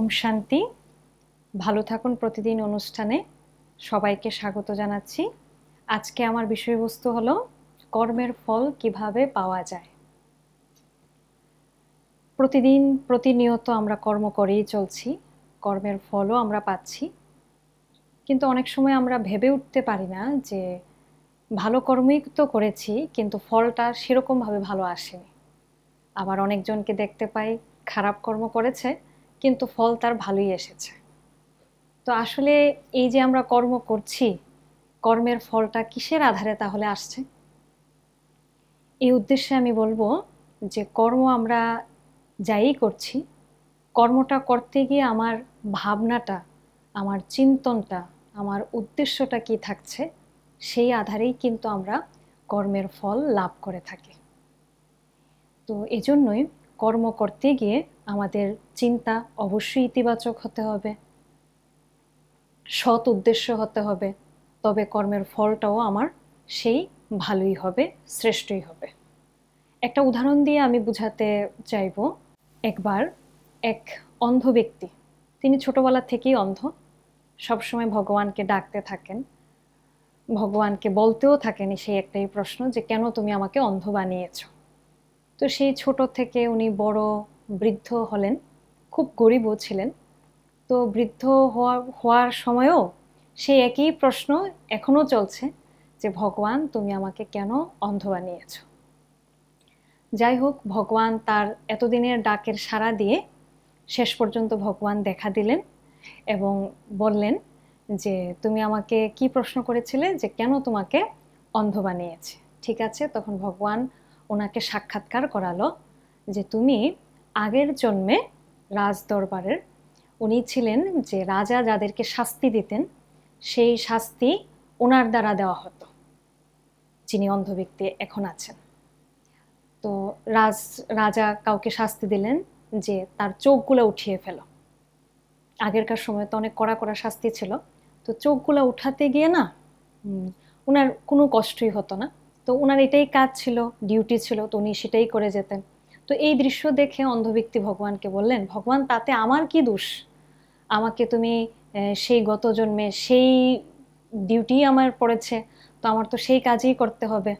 ওম শান্তি ভালো থাকুন প্রতিদিন অনুষ্ঠানে সবাইকে স্বাগত জানাচ্ছি আজকে আমার বিষয়বস্তু হলো কর্মের ফল কিভাবে পাওয়া যায় প্রতিদিন প্রতিনিয়ত আমরা কর্ম করেই চলছি কর্মের ফলও আমরা পাচ্ছি কিন্তু অনেক সময় আমরা ভেবে উঠতে পারি না যে ভালো কর্মই তো করেছি কিন্তু ফলটা সেরকমভাবে ভালো আসেনি আবার অনেকজনকে দেখতে পাই খারাপ কর্ম করেছে কিন্তু ফল তার ভালোই এসেছে তো আসলে এই যে আমরা কর্ম করছি কর্মের ফলটা কিসের আধারে তাহলে আসছে এই উদ্দেশ্যে আমি বলবো যে কর্ম আমরা যাই করছি কর্মটা করতে গিয়ে আমার ভাবনাটা আমার চিন্তনটা আমার উদ্দেশ্যটা কি থাকছে সেই আধারেই কিন্তু আমরা কর্মের ফল লাভ করে থাকি তো এজন্যই কর্ম করতে গিয়ে আমাদের চিন্তা অবশ্যই ইতিবাচক হতে হবে সৎ উদ্দেশ্য হতে হবে তবে কর্মের ফলটাও আমার সেই ভালোই হবে শ্রেষ্ঠই হবে একটা উদাহরণ দিয়ে আমি বুঝাতে চাইব একবার এক অন্ধ ব্যক্তি তিনি ছোটবেলা থেকেই অন্ধ সবসময় ভগবানকে ডাকতে থাকেন ভগবানকে বলতেও থাকেন সেই একটাই প্রশ্ন যে কেন তুমি আমাকে অন্ধ বানিয়েছো তো সেই ছোট থেকে উনি বড় বৃদ্ধ হলেন খুব গরিবও ছিলেন তো বৃদ্ধ হওয়া হওয়ার সময়ও সেই একই প্রশ্ন এখনও চলছে যে ভগবান তুমি আমাকে কেন অন্ধ বানিয়েছ যাই হোক ভগবান তার এতদিনের ডাকের সাড়া দিয়ে শেষ পর্যন্ত ভগবান দেখা দিলেন এবং বললেন যে তুমি আমাকে কি প্রশ্ন করেছিলে যে কেন তোমাকে অন্ধ বানিয়েছে ঠিক আছে তখন ভগবান ওনাকে সাক্ষাৎকার করালো যে তুমি আগের জন্মে রাজ দরবারের উনি ছিলেন যে রাজা যাদেরকে শাস্তি দিতেন সেই শাস্তি ওনার দ্বারা দেওয়া হতো যিনি অন্ধ ব্যক্তি এখন আছেন তো রাজ রাজা কাউকে শাস্তি দিলেন যে তার চোখগুলো উঠিয়ে ফেলো আগেরকার সময় তো অনেক কড়া কড়া শাস্তি ছিল তো চোখগুলো উঠাতে গিয়ে না ওনার কোনো কষ্টই হতো না তো ওনার এটাই কাজ ছিল ডিউটি ছিল তো উনি সেটাই করে যেতেন তো এই দৃশ্য দেখে অন্ধব্যক্তি ভগবানকে বললেন ভগবান তাতে আমার কি দোষ আমাকে তুমি সেই গত জন্মে সেই ডিউটি আমার পড়েছে তো আমার তো সেই কাজই করতে হবে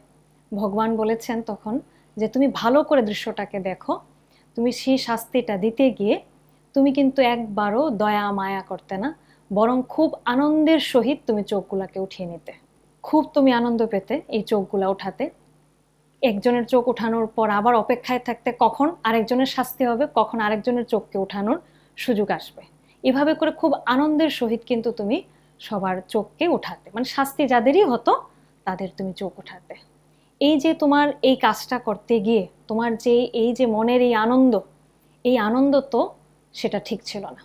ভগবান বলেছেন তখন যে তুমি ভালো করে দৃশ্যটাকে দেখো তুমি সেই শাস্তিটা দিতে গিয়ে তুমি কিন্তু একবারও দয়া মায়া করতে না বরং খুব আনন্দের সহিত তুমি চোখগুলাকে উঠিয়ে নিতে খুব তুমি আনন্দ পেতে এই চোখগুলো ওঠাতে একজনের চোখ ওঠানোর পর আবার অপেক্ষায় থাকতে কখন আরেকজনের শাস্তি হবে কখন আরেকজনের চোখকে ওঠানোর সুযোগ আসবে এভাবে করে খুব আনন্দের সহিত কিন্তু তুমি সবার চোখকে ওঠাতে মানে শাস্তি যাদেরই হতো তাদের তুমি চোখ ওঠাতে এই যে তোমার এই কাজটা করতে গিয়ে তোমার যে এই যে মনের এই আনন্দ এই আনন্দ তো সেটা ঠিক ছিল না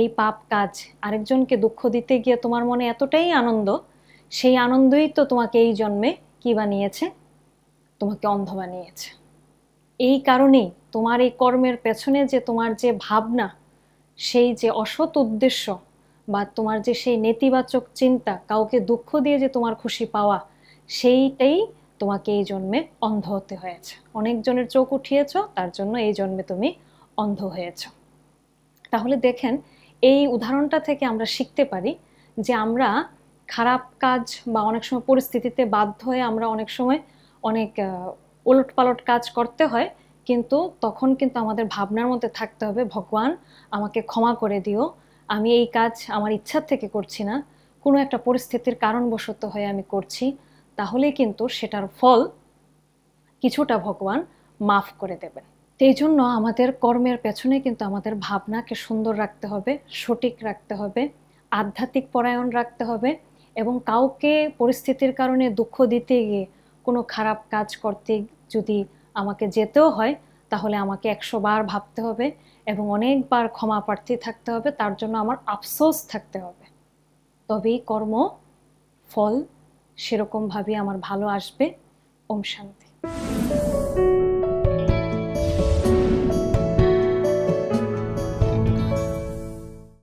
এই পাপ কাজ আরেকজনকে দুঃখ দিতে গিয়ে তোমার মনে এতটাই আনন্দ সেই আনন্দই তো তোমাকে এই জন্মে কি বানিয়েছে তোমাকে অন্ধ বানিয়েছে এই কারণেই তোমার এই কর্মের পেছনে যে তোমার যে ভাবনা সেই যে অসৎ উদ্দেশ্য বা তোমার যে সেই নেতিবাচক চিন্তা কাউকে দুঃখ দিয়ে যে তোমার খুশি পাওয়া সেইটাই তোমাকে এই জন্মে অন্ধ হতে হয়েছে অনেকজনের চোখ উঠিয়েছ তার জন্য এই জন্মে তুমি অন্ধ হয়েছ তাহলে দেখেন এই উদাহরণটা থেকে আমরা শিখতে পারি যে আমরা খারাপ কাজ বা অনেক সময় পরিস্থিতিতে বাধ্য হয়ে আমরা অনেক সময় অনেক ওলটপালট কাজ করতে হয় কিন্তু তখন কিন্তু আমাদের ভাবনার মধ্যে থাকতে হবে ভগবান আমাকে ক্ষমা করে দিও আমি এই কাজ আমার ইচ্ছা থেকে করছি না কোনো একটা পরিস্থিতির কারণবশত হয়ে আমি করছি তাহলে কিন্তু সেটার ফল কিছুটা ভগবান মাফ করে দেবেন সেই জন্য আমাদের কর্মের পেছনে কিন্তু আমাদের ভাবনাকে সুন্দর রাখতে হবে সঠিক রাখতে হবে আধ্যাত্মিক পরায়ণ রাখতে হবে এবং কাউকে পরিস্থিতির কারণে দুঃখ দিতে গিয়ে কোনো খারাপ কাজ করতে যদি আমাকে যেতেও হয় তাহলে আমাকে একশো বার ভাবতে হবে এবং অনেকবার ক্ষমা প্রার্থী থাকতে হবে তার জন্য আমার আফসোস থাকতে হবে তবেই কর্ম ফল সেরকমভাবে আমার ভালো আসবে ওম শান্তি